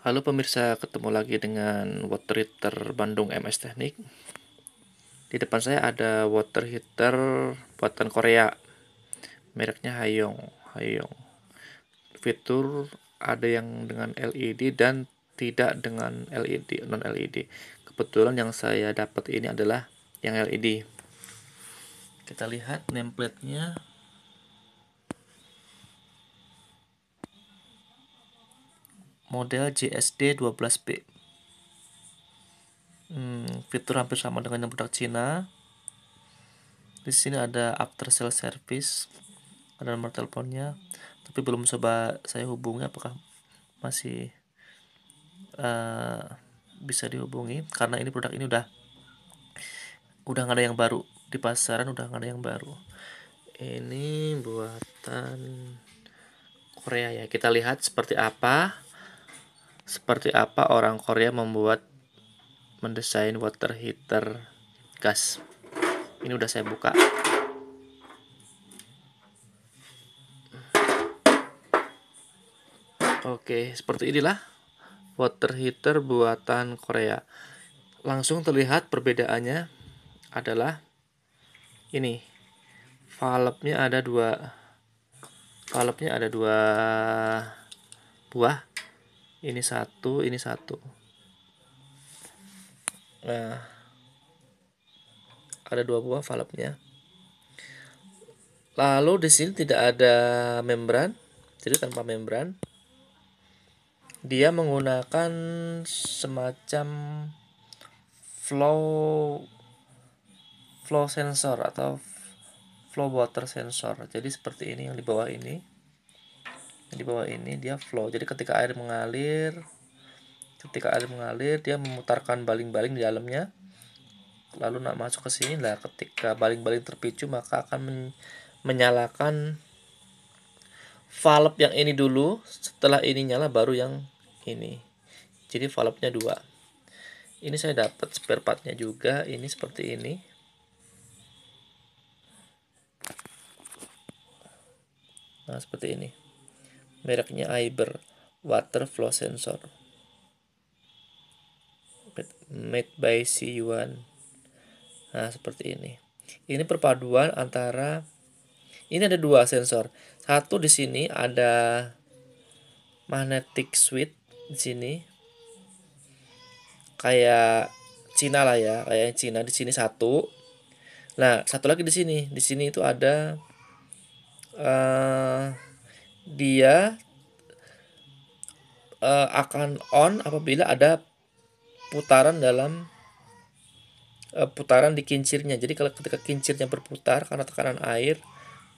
Halo pemirsa, ketemu lagi dengan water heater Bandung MS Teknik. Di depan saya ada water heater buatan Korea. Mereknya Hayong, Hayong. Fitur ada yang dengan LED dan tidak dengan LED, non LED. Kebetulan yang saya dapat ini adalah yang LED. Kita lihat nameplate-nya model JSD 12B hmm, fitur hampir sama dengan yang produk Cina di sini ada after sales service ada nomor teleponnya tapi belum coba saya hubungi apakah masih uh, bisa dihubungi karena ini produk ini udah udah nggak ada yang baru di pasaran udah nggak ada yang baru ini buatan Korea ya kita lihat seperti apa seperti apa orang Korea membuat mendesain water heater gas? Ini udah saya buka. Oke, seperti inilah water heater buatan Korea. Langsung terlihat perbedaannya adalah ini. Valve-nya ada dua valve-nya ada dua buah ini satu ini satu nah ada dua buah valve-nya. lalu di sini tidak ada membran jadi tanpa membran dia menggunakan semacam flow flow sensor atau flow water sensor jadi seperti ini yang di bawah ini di bawah ini dia flow jadi ketika air mengalir ketika air mengalir dia memutarkan baling-baling di dalamnya lalu nak masuk ke sini lah ketika baling-baling terpicu maka akan men menyalakan valve yang ini dulu setelah ini nyala baru yang ini jadi valve-nya dua ini saya dapat spare part nya juga ini seperti ini nah seperti ini mereknya Iber water flow sensor made by C1 nah seperti ini ini perpaduan antara ini ada dua sensor satu di sini ada magnetic switch di sini kayak Cina lah ya kayak Cina di sini satu nah satu lagi di sini di sini itu ada uh, dia uh, akan on apabila ada putaran dalam uh, putaran di kincirnya. Jadi kalau ketika kincirnya berputar karena tekanan air,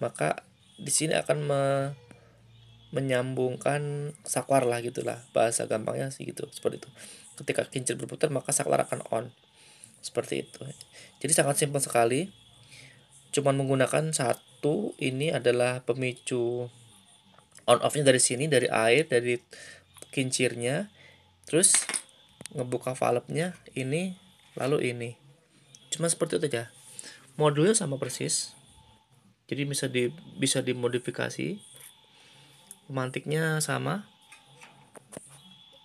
maka di sini akan me menyambungkan saklar lah gitulah bahasa gampangnya sih gitu seperti itu. Ketika kincir berputar maka saklar akan on seperti itu. Jadi sangat simpel sekali. Cuman menggunakan satu ini adalah pemicu on offnya dari sini dari air dari kincirnya terus ngebuka valve-nya ini lalu ini cuma seperti itu aja modulnya sama persis jadi bisa di bisa dimodifikasi pemantiknya sama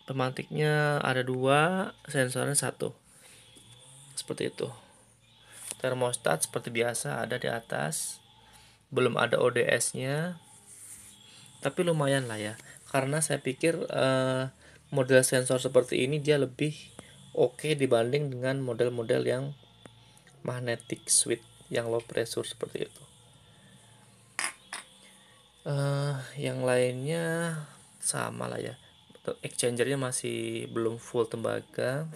pemantiknya ada dua sensornya satu seperti itu Thermostat seperti biasa ada di atas belum ada ODS nya tapi lumayan lah ya karena saya pikir uh, model sensor seperti ini dia lebih oke okay dibanding dengan model-model yang magnetic switch yang low pressure seperti itu uh, yang lainnya sama lah ya exchangernya masih belum full tembaga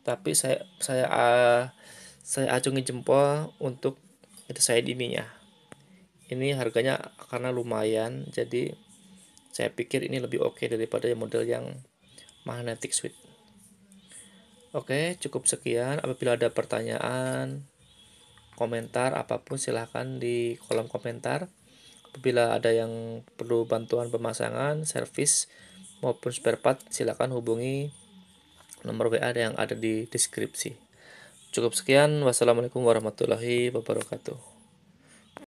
tapi saya saya uh, saya acungi jempol untuk itu saya ininya ini harganya karena lumayan jadi saya pikir ini lebih oke okay daripada model yang magnetic switch oke okay, cukup sekian apabila ada pertanyaan komentar apapun silahkan di kolom komentar apabila ada yang perlu bantuan pemasangan servis maupun spare part silahkan hubungi nomor WA yang ada di deskripsi cukup sekian wassalamualaikum warahmatullahi wabarakatuh